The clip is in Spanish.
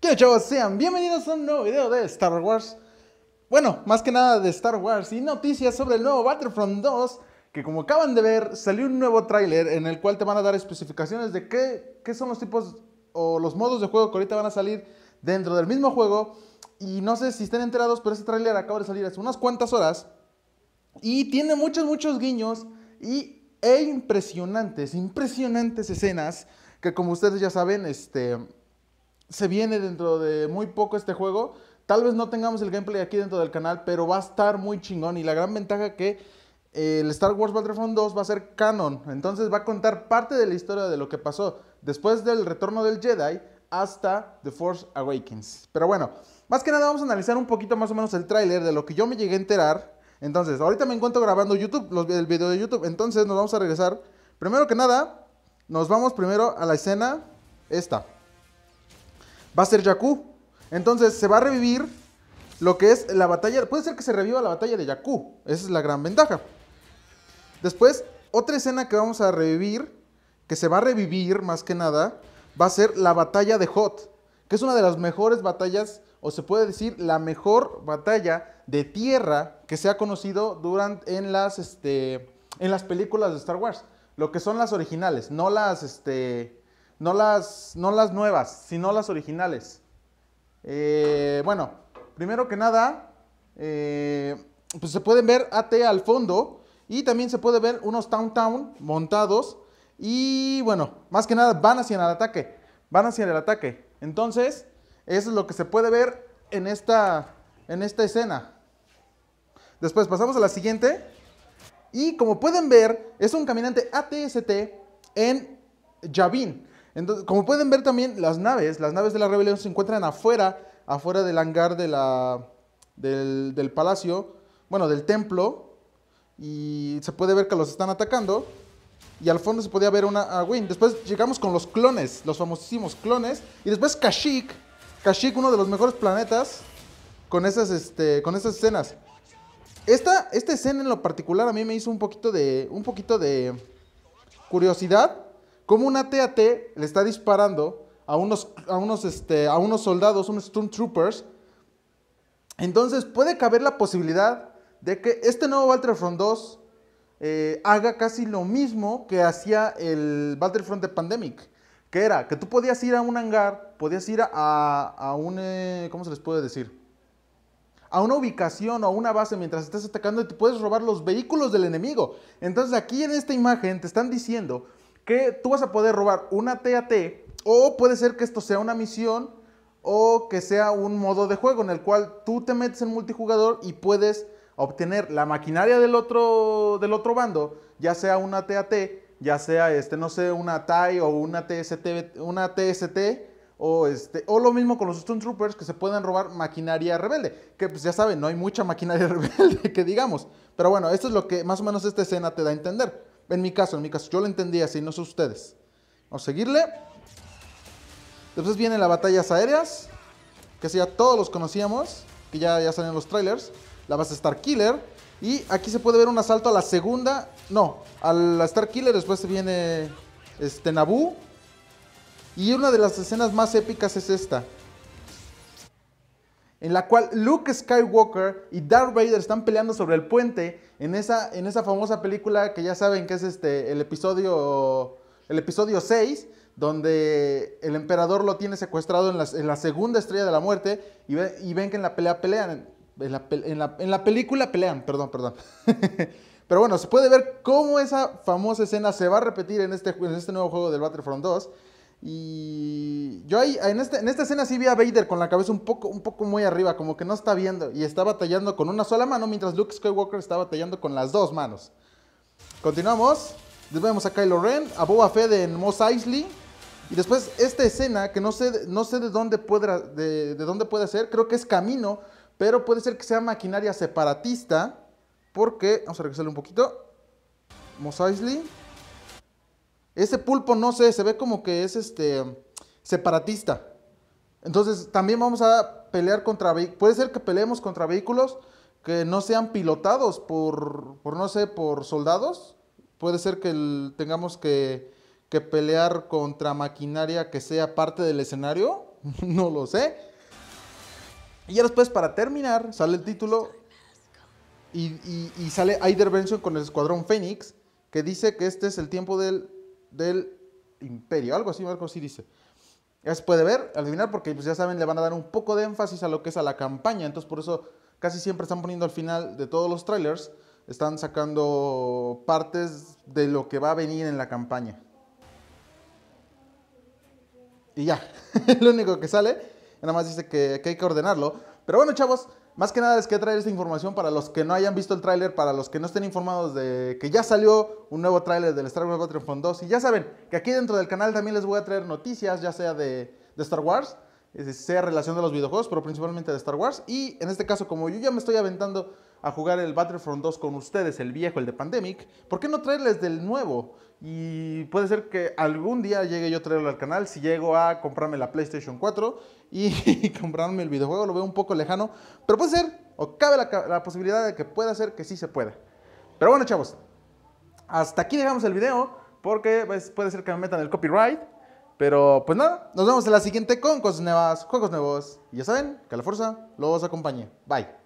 ¿Qué chavos? Sean bienvenidos a un nuevo video de Star Wars. Bueno, más que nada de Star Wars y noticias sobre el nuevo Battlefront 2 que como acaban de ver, salió un nuevo tráiler en el cual te van a dar especificaciones de qué, son los tipos o los modos de juego que ahorita van a salir dentro del mismo juego. Y no sé si estén enterados, pero ese tráiler acaba de salir hace unas cuantas horas. Y tiene muchos, muchos guiños y, e impresionantes, impresionantes escenas que como ustedes ya saben, este, se viene dentro de muy poco este juego. Tal vez no tengamos el gameplay aquí dentro del canal, pero va a estar muy chingón. Y la gran ventaja que eh, el Star Wars Battlefront 2 va a ser canon. Entonces va a contar parte de la historia de lo que pasó después del retorno del Jedi hasta The Force Awakens. Pero bueno, más que nada vamos a analizar un poquito más o menos el tráiler de lo que yo me llegué a enterar entonces, ahorita me encuentro grabando YouTube, el video de YouTube. Entonces nos vamos a regresar. Primero que nada, nos vamos primero a la escena esta. Va a ser Jakku. Entonces se va a revivir lo que es la batalla. Puede ser que se reviva la batalla de Jakku. Esa es la gran ventaja. Después, otra escena que vamos a revivir, que se va a revivir más que nada, va a ser la batalla de Hot. Que es una de las mejores batallas, o se puede decir la mejor batalla de tierra que se ha conocido durante, en, las, este, en las películas de Star Wars. Lo que son las originales, no las, este, no las, no las nuevas, sino las originales. Eh, bueno, primero que nada, eh, pues se pueden ver AT al fondo y también se puede ver unos Town Town montados. Y bueno, más que nada van hacia el ataque. Van hacia el ataque. Entonces, eso es lo que se puede ver en esta, en esta escena. Después pasamos a la siguiente. Y como pueden ver, es un caminante ATST en Yavin. como pueden ver también, las naves, las naves de la rebelión se encuentran afuera, afuera del hangar de la, del, palacio, bueno, del templo. Y se puede ver que los están atacando. Y al fondo se podía ver una Win. Después llegamos con los clones, los famosísimos clones. Y después Kashyyyk, Kashyyyk, uno de los mejores planetas, con esas, este, con esas escenas. Esta, esta escena en lo particular a mí me hizo un poquito de, un poquito de curiosidad. Como un at le está disparando a unos, a unos, este, a unos soldados, unos Stormtroopers. Entonces puede caber la posibilidad de que este nuevo Battlefront 2 eh, haga casi lo mismo que hacía el Battlefront de Pandemic. Que era que tú podías ir a un hangar, podías ir a, a un... Eh, ¿Cómo se les puede decir? a una ubicación o a una base mientras estás atacando y te puedes robar los vehículos del enemigo. Entonces aquí en esta imagen te están diciendo que tú vas a poder robar una TAT o puede ser que esto sea una misión o que sea un modo de juego en el cual tú te metes en multijugador y puedes obtener la maquinaria del otro, del otro bando, ya sea una TAT, ya sea este, no sé, una TAI o una TST, una TST o, este, o lo mismo con los Stone Troopers que se pueden robar maquinaria rebelde. Que pues ya saben, no hay mucha maquinaria rebelde que digamos. Pero bueno, esto es lo que más o menos esta escena te da a entender. En mi caso, en mi caso, yo lo entendí así, no sé ustedes. Vamos a seguirle. Después vienen las batallas aéreas. Que ya todos los conocíamos. Que ya, ya salen los trailers. La base Starkiller. Killer. Y aquí se puede ver un asalto a la segunda. No, a la Star Killer. Después viene este Naboo. Y una de las escenas más épicas es esta, en la cual Luke Skywalker y Darth Vader están peleando sobre el puente en esa, en esa famosa película que ya saben que es este, el, episodio, el episodio 6, donde el emperador lo tiene secuestrado en la, segunda estrella de la muerte y, ven que en la pelea pelean, en la, película pelean, perdón, perdón. Pero bueno, se puede ver cómo esa famosa escena se va a repetir en este, en este nuevo juego del Battlefront 2 y yo ahí, este, en, esta escena sí vi a Vader con la cabeza un poco, un poco muy arriba, como que no está viendo. Y está batallando con una sola mano, mientras Luke Skywalker está batallando con las dos manos. Continuamos. Vemos a Kylo Ren, a Boba Fett en Mos Eisley. Y después esta escena, que no sé, no sé de, dónde puede, de, dónde ser, creo que es camino, pero puede ser que sea maquinaria separatista. Porque, vamos a regresarle un poquito. Mos Eisley. Ese pulpo, no sé, se ve como que es este separatista. Entonces, también vamos a pelear contra vehículos. Puede ser que peleemos contra vehículos que no sean pilotados por, por no sé, por soldados. Puede ser que tengamos que, que pelear contra maquinaria que sea parte del escenario. no lo sé. Y ya después, para terminar, sale el título y, sale Aider Benson con el Escuadrón Fénix, que dice que este es el tiempo del del imperio. Algo así, algo así dice. Ya se puede ver, al final, porque pues ya saben, le van a dar un poco de énfasis a lo que es a la campaña. Entonces, por eso casi siempre están poniendo al final de todos los trailers, están sacando partes de lo que va a venir en la campaña. Y ya, lo único que sale, nada más dice que, que hay que ordenarlo. Pero bueno, chavos, más que nada les que traer esta información para los que no hayan visto el tráiler, para los que no estén informados de que ya salió un nuevo tráiler del Star Wars Battlefront 2. Y ya saben que aquí dentro del canal también les voy a traer noticias, ya sea de, de Star Wars, eh, sea relación de los videojuegos, pero principalmente de Star Wars. Y en este caso, como yo ya me estoy aventando a jugar el Battlefront 2 con ustedes, el viejo, el de Pandemic, ¿por qué no traerles del nuevo? Y puede ser que algún día llegue yo a traerlo al canal, si llego a comprarme la PlayStation 4 y comprarme el videojuego, lo veo un poco lejano, pero puede ser, o cabe la, posibilidad de que pueda ser que sí se pueda. Pero bueno, chavos, hasta aquí dejamos el video, porque pues, puede ser que me metan el copyright. Pero pues nada, nos vemos en la siguiente con cosas nuevas, juegos nuevos. Y ya saben, que la fuerza los acompañe. Bye.